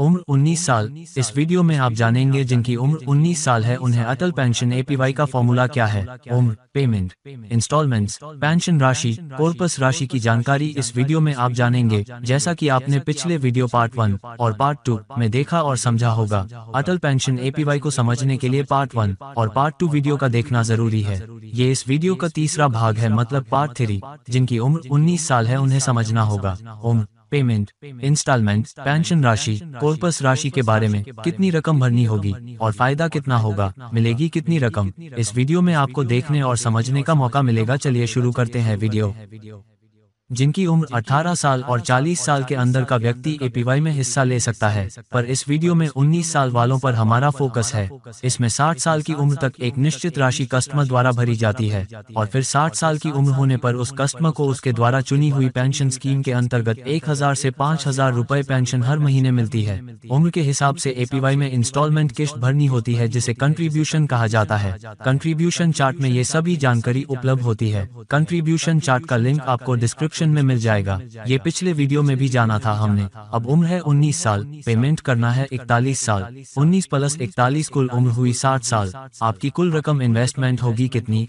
उम्र 19 साल इस वीडियो में आप जानेंगे जिनकी उम्र 19 साल है उन्हें अटल पेंशन एपीवाई का फॉर्मूला क्या है उम्र पेमेंट इंस्टॉलमेंट्स पेंशन राशि कोर्पस राशि की जानकारी इस वीडियो में आप जानेंगे जैसा कि आपने पिछले वीडियो पार्ट वन और पार्ट टू में देखा और समझा होगा अटल पेंशन एपीवाई को समझने के लिए पार्ट वन और पार्ट टू वीडियो का देखना जरूरी है ये इस वीडियो का तीसरा भाग है मतलब पार्ट थ्री जिनकी उम्र उन्नीस साल है उन्हें समझना होगा उम्र पेमेंट इंस्टॉलमेंट पेंशन राशि कोर्पस राशि के बारे में कितनी रकम भरनी होगी और फायदा कितना होगा मिलेगी कितनी रकम इस वीडियो में आपको देखने और समझने का मौका मिलेगा चलिए शुरू करते हैं वीडियो जिनकी उम्र 18 साल और 40 साल के अंदर का व्यक्ति ए में हिस्सा ले सकता है पर इस वीडियो में 19 साल वालों पर हमारा फोकस है इसमें 60 साल की उम्र तक एक निश्चित राशि कस्टमर द्वारा भरी जाती है और फिर 60 साल की उम्र होने पर उस कस्टमर को उसके द्वारा चुनी हुई पेंशन स्कीम के अंतर्गत एक हजार ऐसी पाँच हजार रूपए पेंशन हर महीने मिलती है उम्र के हिसाब ऐसी ए में इंस्टॉलमेंट किस्त भरनी होती है जिसे कंट्रीब्यूशन कहा जाता है कंट्रीब्यूशन चार्ट में ये सभी जानकारी उपलब्ध होती है कंट्रीब्यूशन चार्ट का लिंक आपको डिस्क्रिप्शन डिस्क्रिप्शन में मिल जाएगा ये पिछले वीडियो में भी जाना था हमने अब उम्र है उन्नीस साल पेमेंट करना है इकतालीस साल उन्नीस प्लस इकतालीस कुल उम्र हुई साठ साल आपकी कुल रकम इन्वेस्टमेंट होगी कितनी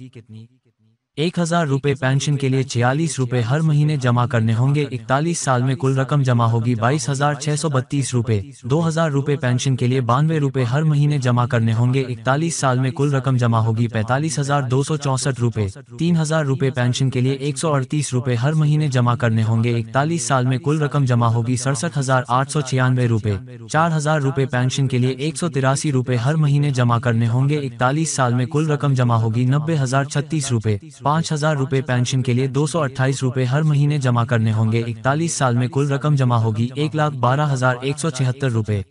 एक हजार रूपए पेंशन के लिए छियालीस रूपए हर महीने जमा करने होंगे इकतालीस साल में कुल रकम जमा होगी बाईस हजार छह सौ बत्तीस रूपए दो हजार रूपए पेंशन के लिए बानवे रूपए हर महीने जमा करने होंगे इकतालीस साल में कुल रकम जमा होगी पैतालीस हजार दो सौ चौसठ रूपए तीन हजार रूपए पेंशन के लिए एक सौ अड़तीस रूपए हर महीने जमा करने होंगे इकतालीस साल में कुल रकम जमा होगी सड़सठ हजार आठ सौ छियानवे रूपए चार हजार रूपए पेंशन के लिए एक सौ तिरासी रूपए हर महीने जमा करने होंगे इकतालीस साल में कुल रकम जमा होगी नब्बे हजार छत्तीस रूपए पाँच हजार रूपए पेंशन के लिए दो सौ अट्ठाईस रूपए हर महीने जमा करने होंगे इकतालीस साल में कुल रकम जमा होगी एक लाख बारह हजार एक सौ छिहत्तर रूपए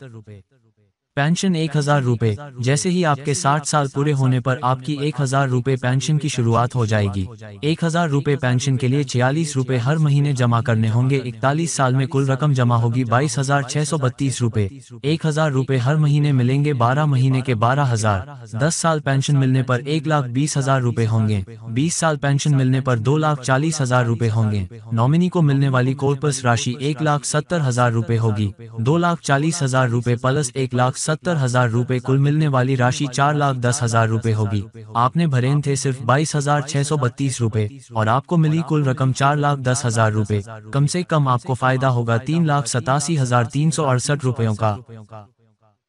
पेंशन एक हजार रूपए जैसे ही आपके साठ साल पूरे होने पर आपकी एक हजार रूपए पेंशन की शुरुआत हो जाएगी एक हजार रूपए पेंशन के लिए छियालीस रूपए हर महीने जमा करने होंगे इकतालीस साल में कुल रकम जमा होगी बाईस हजार छह सौ बत्तीस रूपए एक हजार रूपए हर महीने मिलेंगे बारह महीने के बारह हजार दस साल पेंशन मिलने पर एक लाख बीस हजार रूपए होंगे बीस साल पेंशन मिलने पर दो लाख चालीस हजार रूपए होंगे नॉमिनी को मिलने वाली कोर्पस राशि एक लाख सत्तर हजार रूपए होगी दो लाख चालीस हजार रूपए प्लस एक लाख सत्तर हजार रूपए कुल मिलने वाली राशि चार लाख दस हजार रूपए होगी आपने भरे थे सिर्फ बाईस हजार छह सौ बत्तीस रूपए और आपको मिली कुल रकम चार लाख दस हजार रूपए कम से कम आपको फायदा होगा तीन लाख सतासी हजार तीन सौ अड़सठ रूपयों का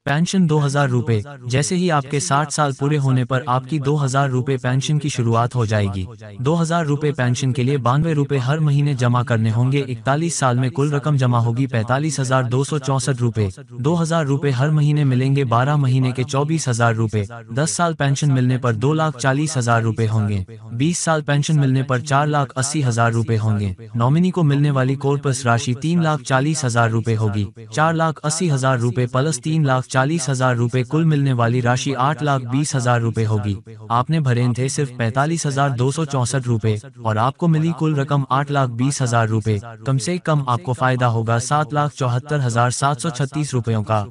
पेंशन दो हजार रूपए जैसे ही आपके 60 साल पूरे होने पर आपकी दो हजार रूपए पेंशन की शुरुआत हो जाएगी दो हजार रूपए पेंशन के लिए बानवे रूपए हर महीने जमा करने होंगे इकतालीस साल में कुल रकम जमा होगी पैतालीस हजार दो सौ चौसठ रूपए दो हजार रूपए हर महीने मिलेंगे बारह महीने के चौबीस हजार रूपए दस साल पेंशन मिलने पर दो लाख चालीस हजार रूपए होंगे बीस साल पेंशन मिलने पर चार लाख अस्सी हजार रूपए होंगे नॉमिनी को मिलने वाली कोर्पस राशि तीन लाख चालीस हजार रूपए होगी चार लाख अस्सी हजार रूपए प्लस तीन लाख चालीस हजार रूपए कुल मिलने वाली राशि आठ लाख बीस हजार रूपए होगी आपने भरे थे सिर्फ पैतालीस हजार दो सौ चौसठ रूपए और आपको मिली कुल रकम आठ लाख बीस हजार रूपए कम से कम आपको फायदा होगा सात लाख चौहत्तर हजार सात सौ छत्तीस रूपयों का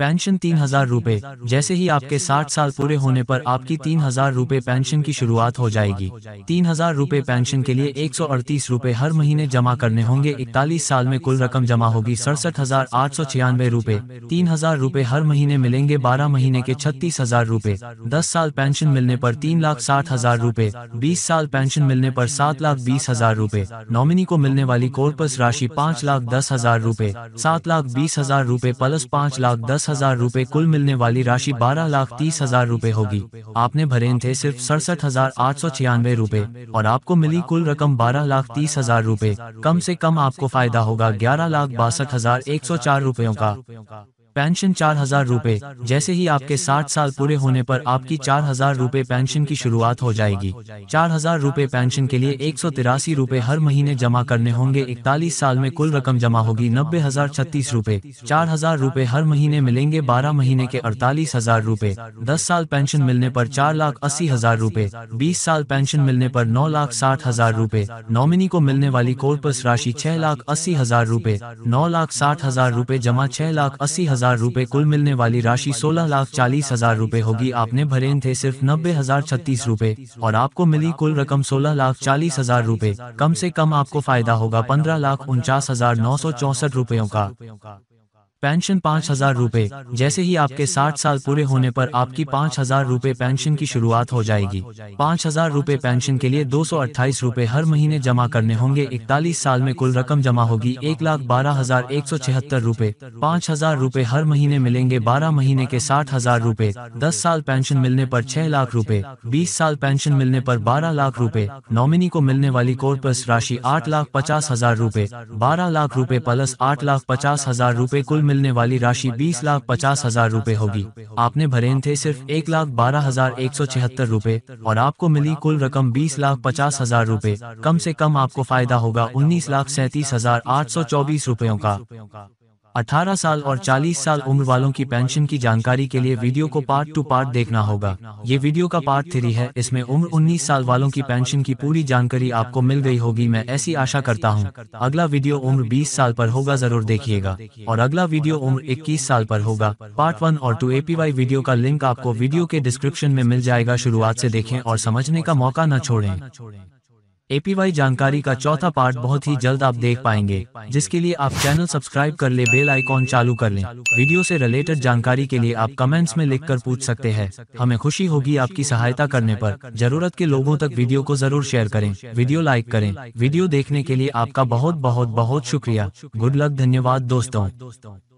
पेंशन तीन हजार रूपए जैसे ही आपके साठ साल पूरे होने पर आपकी तीन हजार रूपए पेंशन की शुरुआत हो जाएगी तीन हजार रूपए पेंशन के लिए एक सौ अड़तीस रूपए हर महीने जमा करने होंगे इकतालीस साल में कुल रकम जमा होगी सड़सठ हजार आठ सौ छियानवे रूपए तीन हजार रूपए हर महीने मिलेंगे बारह महीने के छत्तीस हजार रूपए दस साल पेंशन मिलने पर तीन लाख साठ हजार रूपए बीस साल पेंशन मिलने पर सात लाख बीस हजार रूपए नॉमिनी को मिलने वाली कोर्पस राशि पाँच लाख दस हजार रूपए सात लाख बीस हजार रूपए प्लस पाँच लाख दस हजार रूपए कुल मिलने वाली राशि बारह लाख तीस हजार रूपए होगी आपने भरे थे सिर्फ सड़सठ हजार आठ सौ छियानवे रूपए और आपको मिली कुल रकम बारह लाख तीस हजार रूपए कम से कम आपको फायदा होगा ग्यारह लाख बासठ हजार एक सौ चार रूपयों का पेंशन चार हजार रूपए जैसे ही आपके साठ साल पूरे होने पर आपकी चार हजार रूपए पेंशन की शुरुआत हो जाएगी चार हजार रूपए पेंशन के लिए एक सौ तिरासी रूपए हर महीने जमा करने होंगे इकतालीस साल में कुल रकम जमा होगी नब्बे हजार छत्तीस रूपए चार हजार रूपए हर महीने मिलेंगे बारह महीने के अड़तालीस हजार रूपए दस साल पेंशन मिलने पर चार लाख अस्सी हजार रूपए बीस साल पेंशन मिलने पर नौ लाख साठ हजार रूपए नॉमिनी को मिलने वाली कोर्पस राशि छह लाख अस्सी हजार रूपए नौ लाख साठ हजार रूपए जमा छह लाख अस्सी हजार हजार रूपए कुल मिलने वाली राशि सोलह लाख चालीस हजार रूपए होगी आपने भरे थे सिर्फ नब्बे हजार छत्तीस रूपए और आपको मिली कुल रकम सोलह लाख चालीस हजार रूपए कम से कम आपको फायदा होगा पंद्रह लाख उनचास हजार नौ सौ चौसठ रूपयों का पेंशन पाँच हजार रूपए जैसे ही आपके साठ साल पूरे होने पर आपकी पाँच हजार रूपए पेंशन की शुरुआत हो जाएगी पाँच हजार रूपए पेंशन के लिए दो सौ अट्ठाईस रूपए हर महीने जमा करने होंगे इकतालीस साल में कुल रकम जमा होगी एक लाख बारह हजार एक सौ छिहत्तर रूपए पाँच हजार रूपए हर महीने मिलेंगे बारह महीने के साठ हजार रूपए दस साल पेंशन मिलने आरोप छह लाख रूपए बीस साल पेंशन मिलने आरोप बारह लाख रूपए नॉमिनी को मिलने वाली कोर्पस राशि आठ लाख पचास हजार रूपए बारह लाख रूपए प्लस आठ लाख पचास हजार रूपए कुल मिलने वाली राशि बीस लाख पचास हजार रूपए होगी आपने भरे थे सिर्फ एक लाख बारह हजार एक सौ छिहत्तर रूपए और आपको मिली कुल रकम बीस लाख पचास हजार रूपए कम से कम आपको फायदा होगा उन्नीस लाख सैंतीस हजार आठ सौ चौबीस रूपयों का अठारह साल और चालीस साल उम्र वालों की पेंशन की जानकारी के लिए वीडियो को पार्ट टू पार्ट देखना होगा ये वीडियो का पार्ट थ्री है इसमें उम्र उन्नीस साल वालों की पेंशन की पूरी जानकारी आपको मिल गई होगी मैं ऐसी आशा करता हूँ अगला वीडियो उम्र बीस साल पर होगा जरूर देखिएगा और अगला वीडियो उम्र इक्कीस साल पर होगा पार्ट वन और टू ए वीडियो का लिंक आपको वीडियो के डिस्क्रिप्शन में मिल जाएगा शुरुआत ऐसी देखें और समझने का मौका न छोड़े एपीवाई जानकारी का चौथा पार्ट बहुत ही जल्द आप देख पाएंगे जिसके लिए आप चैनल सब्सक्राइब कर ले बेल आइकॉन चालू कर लें वीडियो से रिलेटेड जानकारी के लिए आप कमेंट्स में लिखकर पूछ सकते हैं हमें खुशी होगी आपकी सहायता करने पर जरूरत के लोगों तक वीडियो को जरूर शेयर करें वीडियो लाइक करें वीडियो देखने के लिए आपका बहुत बहुत बहुत शुक्रिया गुड लक धन्यवाद दोस्तों